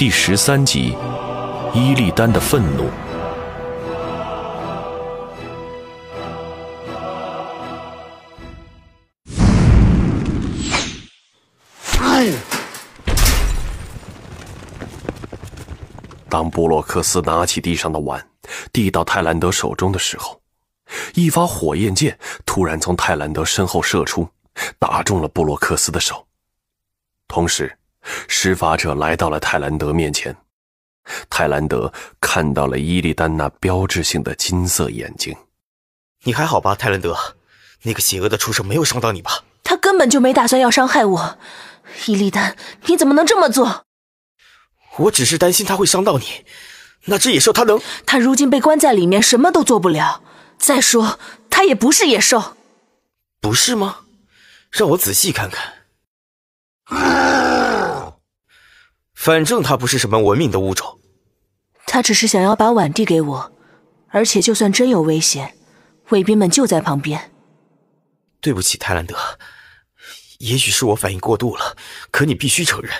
第十三集，《伊利丹的愤怒》。哎！当布洛克斯拿起地上的碗，递到泰兰德手中的时候，一发火焰箭突然从泰兰德身后射出，打中了布洛克斯的手，同时。施法者来到了泰兰德面前，泰兰德看到了伊利丹那标志性的金色眼睛。你还好吧，泰兰德？那个邪恶的畜生没有伤到你吧？他根本就没打算要伤害我。伊利丹，你怎么能这么做？我只是担心他会伤到你。那只野兽，他能……他如今被关在里面，什么都做不了。再说，他也不是野兽，不是吗？让我仔细看看。反正他不是什么文明的物种，他只是想要把碗递给我。而且，就算真有危险，卫兵们就在旁边。对不起，泰兰德，也许是我反应过度了。可你必须承认，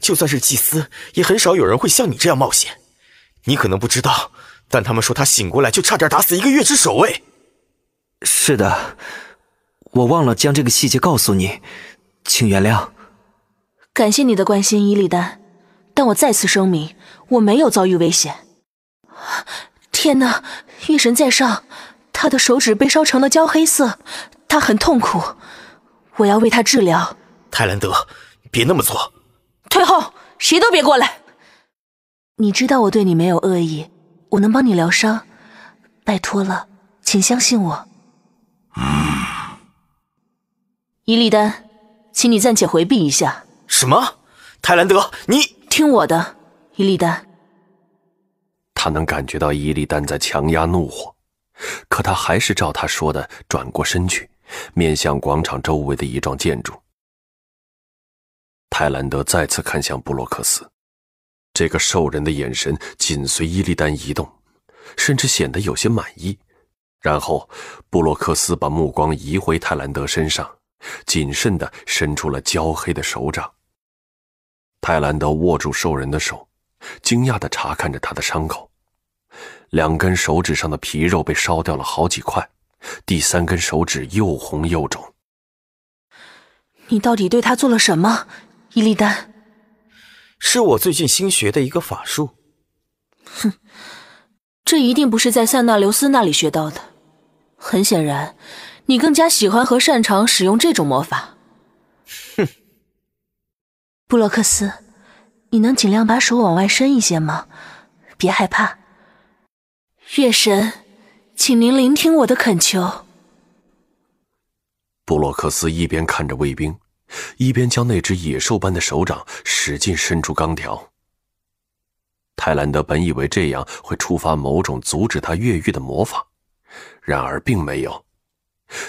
就算是祭司，也很少有人会像你这样冒险。你可能不知道，但他们说他醒过来就差点打死一个月之守卫。是的，我忘了将这个细节告诉你，请原谅。感谢你的关心，伊利丹。让我再次声明，我没有遭遇危险。天哪，月神在上，他的手指被烧成了焦黑色，他很痛苦，我要为他治疗。泰兰德，别那么做，退后，谁都别过来。你知道我对你没有恶意，我能帮你疗伤，拜托了，请相信我。伊丽丹，请你暂且回避一下。什么？泰兰德，你。听我的，伊利丹。他能感觉到伊利丹在强压怒火，可他还是照他说的转过身去，面向广场周围的一幢建筑。泰兰德再次看向布洛克斯，这个兽人的眼神紧随伊利丹移动，甚至显得有些满意。然后，布洛克斯把目光移回泰兰德身上，谨慎的伸出了焦黑的手掌。泰兰德握住兽人的手，惊讶的查看着他的伤口，两根手指上的皮肉被烧掉了好几块，第三根手指又红又肿。你到底对他做了什么，伊利丹？是我最近新学的一个法术。哼，这一定不是在塞纳留斯那里学到的。很显然，你更加喜欢和擅长使用这种魔法。哼。布洛克斯，你能尽量把手往外伸一些吗？别害怕，月神，请您聆听我的恳求。布洛克斯一边看着卫兵，一边将那只野兽般的手掌使劲伸出钢条。泰兰德本以为这样会触发某种阻止他越狱的魔法，然而并没有，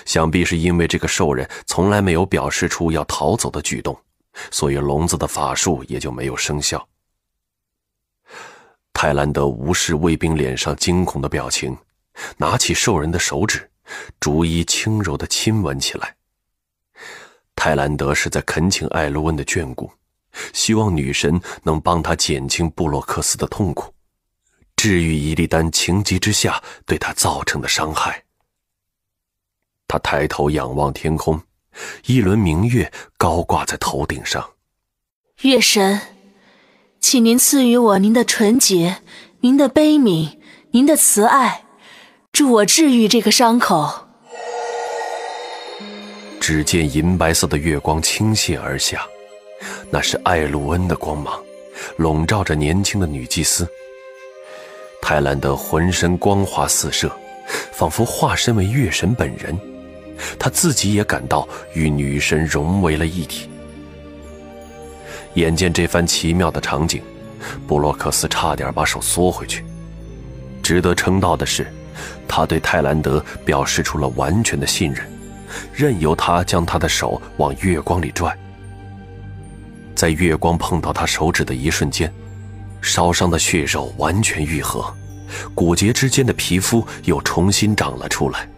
想必是因为这个兽人从来没有表示出要逃走的举动。所以，笼子的法术也就没有生效。泰兰德无视卫兵脸上惊恐的表情，拿起兽人的手指，逐一轻柔的亲吻起来。泰兰德是在恳请艾露恩的眷顾，希望女神能帮他减轻布洛克斯的痛苦，治愈伊利丹情急之下对他造成的伤害。他抬头仰望天空。一轮明月高挂在头顶上，月神，请您赐予我您的纯洁、您的悲悯、您的慈爱，助我治愈这个伤口。只见银白色的月光倾泻而下，那是艾露恩的光芒，笼罩着年轻的女祭司泰兰德，浑身光华四射，仿佛化身为月神本人。他自己也感到与女神融为了一体。眼见这番奇妙的场景，布洛克斯差点把手缩回去。值得称道的是，他对泰兰德表示出了完全的信任，任由他将他的手往月光里拽。在月光碰到他手指的一瞬间，烧伤的血肉完全愈合，骨节之间的皮肤又重新长了出来。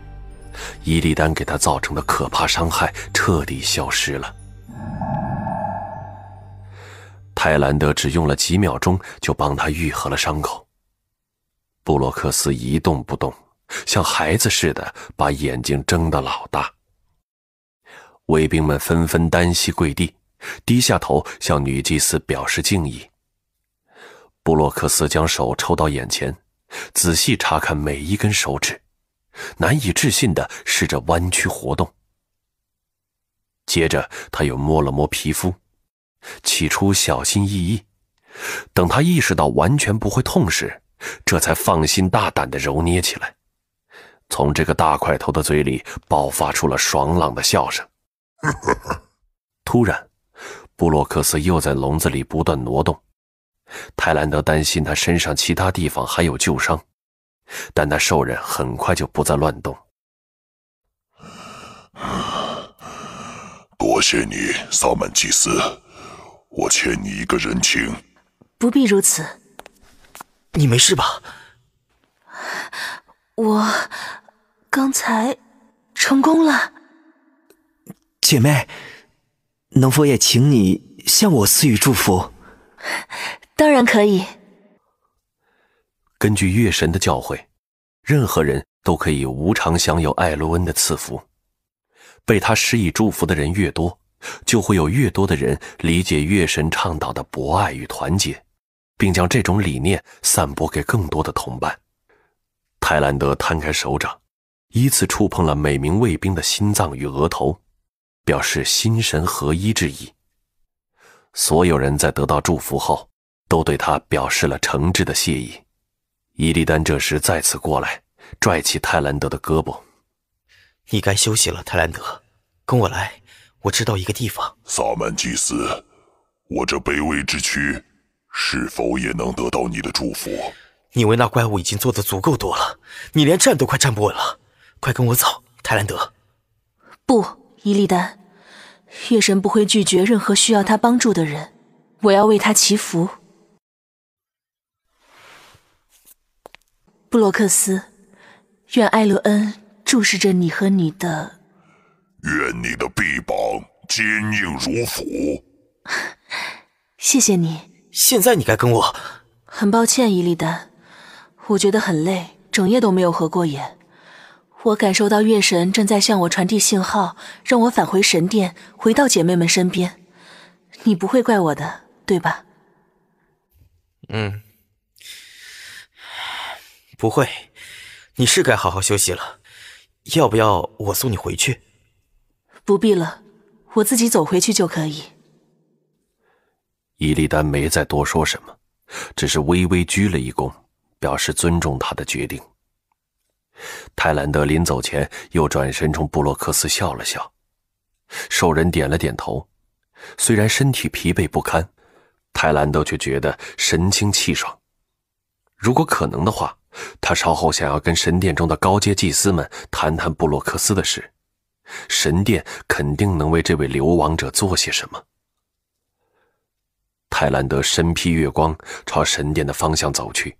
伊利丹给他造成的可怕伤害彻底消失了。泰兰德只用了几秒钟就帮他愈合了伤口。布洛克斯一动不动，像孩子似的把眼睛睁得老大。卫兵们纷纷单膝跪地，低下头向女祭司表示敬意。布洛克斯将手抽到眼前，仔细查看每一根手指。难以置信的是，这弯曲活动。接着，他又摸了摸皮肤，起初小心翼翼，等他意识到完全不会痛时，这才放心大胆的揉捏起来。从这个大块头的嘴里爆发出了爽朗的笑声。突然，布洛克斯又在笼子里不断挪动。泰兰德担心他身上其他地方还有旧伤。但那兽人很快就不再乱动。多谢你，萨满祭司，我欠你一个人情。不必如此。你没事吧？我刚才成功了。姐妹，能否也请你向我赐予祝福？当然可以。根据月神的教诲，任何人都可以无偿享有艾洛恩的赐福。被他施以祝福的人越多，就会有越多的人理解月神倡导的博爱与团结，并将这种理念散播给更多的同伴。泰兰德摊开手掌，依次触碰了每名卫兵的心脏与额头，表示心神合一之意。所有人在得到祝福后，都对他表示了诚挚的谢意。伊利丹这时再次过来，拽起泰兰德的胳膊：“你该休息了，泰兰德，跟我来，我知道一个地方。”“萨满祭司，我这卑微之躯，是否也能得到你的祝福？”“你为那怪物已经做得足够多了，你连站都快站不稳了，快跟我走，泰兰德。”“不，伊利丹，月神不会拒绝任何需要他帮助的人，我要为他祈福。”布洛克斯，愿艾伦恩注视着你和你的。愿你的臂膀坚硬如斧。谢谢你。现在你该跟我。很抱歉，伊利丹，我觉得很累，整夜都没有合过眼。我感受到月神正在向我传递信号，让我返回神殿，回到姐妹们身边。你不会怪我的，对吧？嗯。不会，你是该好好休息了。要不要我送你回去？不必了，我自己走回去就可以。伊丽丹没再多说什么，只是微微鞠了一躬，表示尊重他的决定。泰兰德临走前又转身冲布洛克斯笑了笑，兽人点了点头。虽然身体疲惫不堪，泰兰德却觉得神清气爽。如果可能的话。他稍后想要跟神殿中的高阶祭司们谈谈布洛克斯的事，神殿肯定能为这位流亡者做些什么。泰兰德身披月光，朝神殿的方向走去。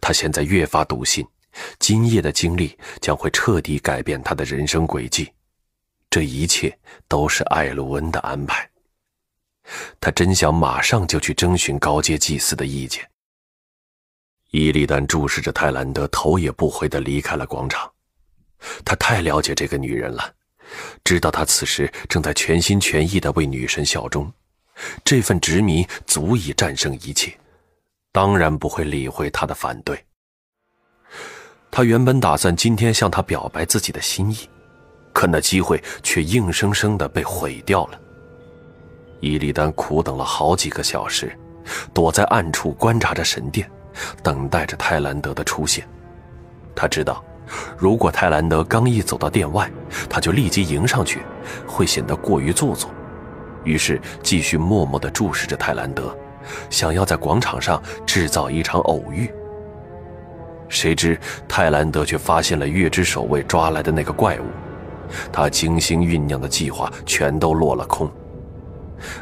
他现在越发笃信，今夜的经历将会彻底改变他的人生轨迹。这一切都是艾露恩的安排。他真想马上就去征询高阶祭司的意见。伊利丹注视着泰兰德，头也不回地离开了广场。他太了解这个女人了，知道她此时正在全心全意地为女神效忠。这份执迷足以战胜一切，当然不会理会他的反对。他原本打算今天向她表白自己的心意，可那机会却硬生生地被毁掉了。伊利丹苦等了好几个小时，躲在暗处观察着神殿。等待着泰兰德的出现，他知道，如果泰兰德刚一走到殿外，他就立即迎上去，会显得过于做作。于是，继续默默地注视着泰兰德，想要在广场上制造一场偶遇。谁知泰兰德却发现了月之守卫抓来的那个怪物，他精心酝酿的计划全都落了空，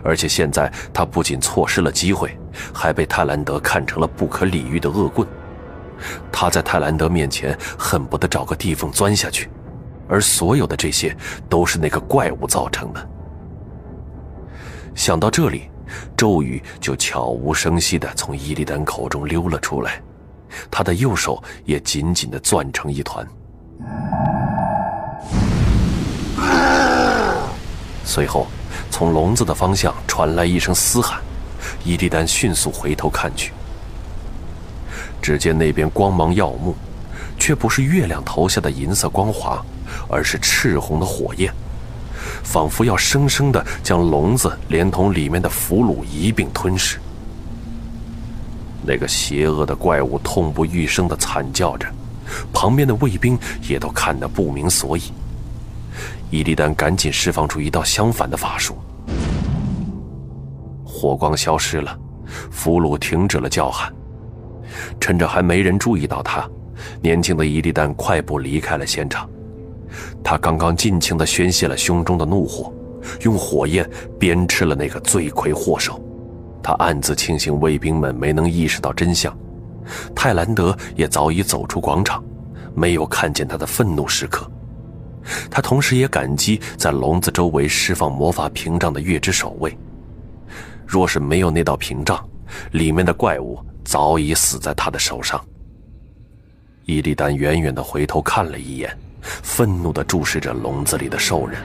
而且现在他不仅错失了机会。还被泰兰德看成了不可理喻的恶棍，他在泰兰德面前恨不得找个地缝钻下去，而所有的这些都是那个怪物造成的。想到这里，咒语就悄无声息的从伊利丹口中溜了出来，他的右手也紧紧的攥成一团。随后，从笼子的方向传来一声嘶喊。伊迪丹迅速回头看去，只见那边光芒耀目，却不是月亮投下的银色光华，而是赤红的火焰，仿佛要生生的将笼子连同里面的俘虏一并吞噬。那个邪恶的怪物痛不欲生的惨叫着，旁边的卫兵也都看得不明所以。伊迪丹赶紧释放出一道相反的法术。火光消失了，俘虏停止了叫喊。趁着还没人注意到他，年轻的伊利丹快步离开了现场。他刚刚尽情地宣泄了胸中的怒火，用火焰鞭笞了那个罪魁祸首。他暗自庆幸卫兵们没能意识到真相，泰兰德也早已走出广场，没有看见他的愤怒时刻。他同时也感激在笼子周围释放魔法屏障的月之守卫。若是没有那道屏障，里面的怪物早已死在他的手上。伊利丹远远的回头看了一眼，愤怒的注视着笼子里的兽人：“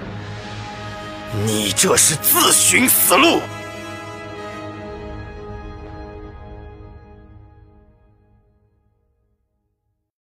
你这是自寻死路！”